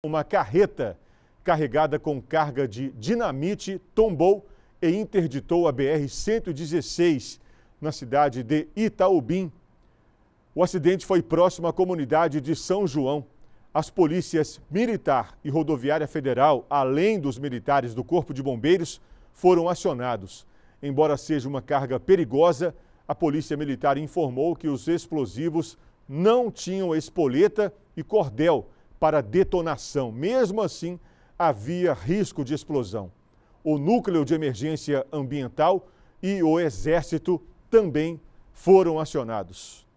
Uma carreta carregada com carga de dinamite tombou e interditou a BR-116 na cidade de Itaubim. O acidente foi próximo à comunidade de São João. As polícias militar e rodoviária federal, além dos militares do Corpo de Bombeiros, foram acionados. Embora seja uma carga perigosa, a polícia militar informou que os explosivos não tinham espoleta e cordel para detonação. Mesmo assim, havia risco de explosão. O Núcleo de Emergência Ambiental e o Exército também foram acionados.